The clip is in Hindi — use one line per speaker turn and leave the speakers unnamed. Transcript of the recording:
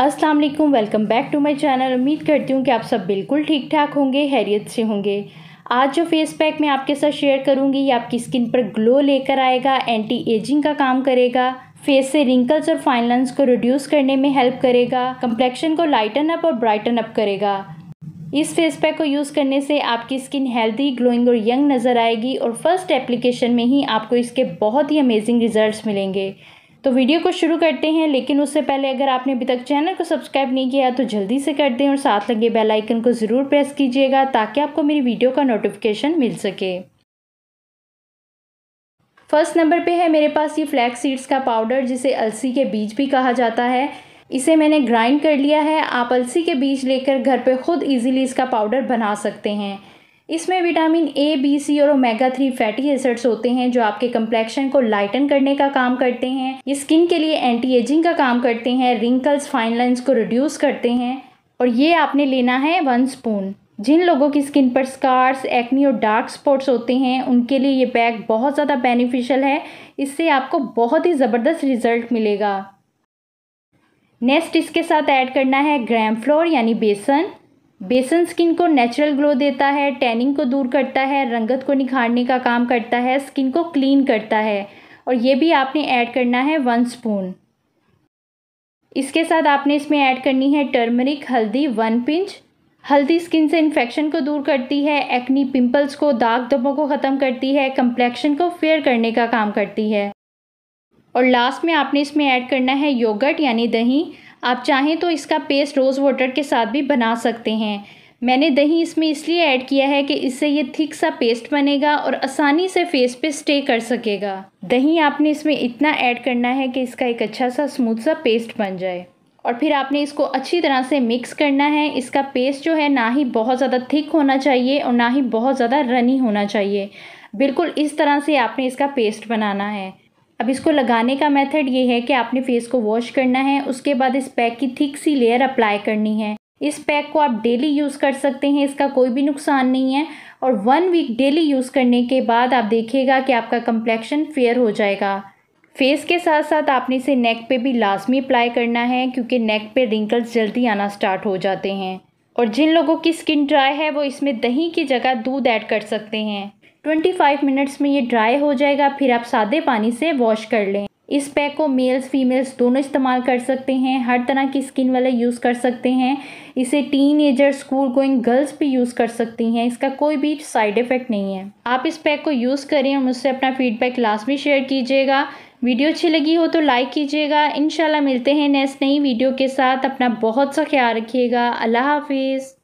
अस्सलाम वालेकुम welcome back to my channel उम्मीद करती हूँ कि आप सब बिल्कुल ठीक ठाक होंगे हैरियत से होंगे आज जो फेस पैक मैं आपके साथ शेयर करूँगी ये आपकी स्किन पर ग्लो लेकर आएगा एंटी एजिंग का काम करेगा फेस से रिंकल्स और फाइन लाइंस को रिड्यूस करने में हेल्प करेगा कम्प्लेक्शन को लाइटन अप और ब्राइटन अप करेगा इस फेस पैक को यूज़ करने से आपकी स्किन हेल्दी ग्लोइंग और यंग नज़र आएगी और फर्स्ट एप्लीकेशन में ही आपको इसके बहुत ही अमेजिंग रिजल्ट्स मिलेंगे तो वीडियो को शुरू करते हैं लेकिन उससे पहले अगर आपने अभी तक चैनल को सब्सक्राइब नहीं किया तो जल्दी से कर दें और साथ लगे बेल आइकन को ज़रूर प्रेस कीजिएगा ताकि आपको मेरी वीडियो का नोटिफिकेशन मिल सके फर्स्ट नंबर पे है मेरे पास ये फ्लैक्स सीड्स का पाउडर जिसे अलसी के बीज भी कहा जाता है इसे मैंने ग्राइंड कर लिया है आप अलसी के बीज लेकर घर पर खुद ईजिली इसका पाउडर बना सकते हैं इसमें विटामिन ए बी सी और ओमेगा थ्री फैटी एसिड्स होते हैं जो आपके कम्प्लेक्शन को लाइटन करने का काम करते हैं ये स्किन के लिए एंटी एजिंग का काम करते हैं रिंकल्स फाइन लाइन्स को रिड्यूस करते हैं और ये आपने लेना है वन स्पून जिन लोगों की स्किन पर स्कार्स एक्नी और डार्क स्पॉट्स होते हैं उनके लिए ये पैक बहुत ज़्यादा बेनिफिशियल है इससे आपको बहुत ही ज़बरदस्त रिजल्ट मिलेगा नेक्स्ट इसके साथ ऐड करना है ग्रैम फ्लोर यानी बेसन बेसन स्किन को नेचुरल ग्लो देता है टैनिंग को दूर करता है रंगत को निखारने का काम करता है स्किन को क्लीन करता है और ये भी आपने ऐड करना है वन स्पून इसके साथ आपने इसमें ऐड करनी है टर्मरिक हल्दी वन पिंच हल्दी स्किन से इन्फेक्शन को दूर करती है एक्नी पिंपल्स को दाग दबों को ख़त्म करती है कम्प्लेक्शन को फेयर करने का काम करती है और लास्ट में आपने इसमें ऐड करना है योगर्ट यानी दही आप चाहें तो इसका पेस्ट रोज़ वाटर के साथ भी बना सकते हैं मैंने दही इसमें इसलिए ऐड किया है कि इससे ये थिक सा पेस्ट बनेगा और आसानी से फेस पे स्टे कर सकेगा दही आपने इसमें इतना ऐड करना है कि इसका एक अच्छा सा स्मूथ सा पेस्ट बन जाए और फिर आपने इसको अच्छी तरह से मिक्स करना है इसका पेस्ट जो है ना ही बहुत ज़्यादा थिक होना चाहिए और ना ही बहुत ज़्यादा रनी होना चाहिए बिल्कुल इस तरह से आपने इसका पेस्ट बनाना है अब इसको लगाने का मेथड ये है कि आपने फेस को वॉश करना है उसके बाद इस पैक की थिक सी लेयर अप्लाई करनी है इस पैक को आप डेली यूज़ कर सकते हैं इसका कोई भी नुकसान नहीं है और वन वीक डेली यूज़ करने के बाद आप देखिएगा कि आपका कम्प्लेक्शन फेयर हो जाएगा फेस के साथ साथ आपने इसे नेक पे भी लाजमी अप्लाई करना है क्योंकि नेक पे रिंकल्स जल्दी आना स्टार्ट हो जाते हैं और जिन लोगों की स्किन ड्राई है वो इसमें दही की जगह दूध ऐड कर सकते हैं 25 मिनट्स में ये ड्राई हो जाएगा फिर आप सादे पानी से वॉश कर लें इस पैक को मेल्स फीमेल्स दोनों इस्तेमाल कर सकते हैं हर तरह की स्किन वाले यूज़ कर सकते हैं इसे teenager school going girls भी यूज़ कर सकती हैं इसका कोई भी साइड इफ़ेक्ट नहीं है आप इस पैक को यूज़ करें और मुझसे अपना फीडबैक लास्ट में शेयर कीजिएगा वीडियो अच्छी लगी हो तो लाइक कीजिएगा इन मिलते हैं नेक्स्ट नई वीडियो के साथ अपना बहुत सा ख्याल रखिएगा अल्लाह हाफिज़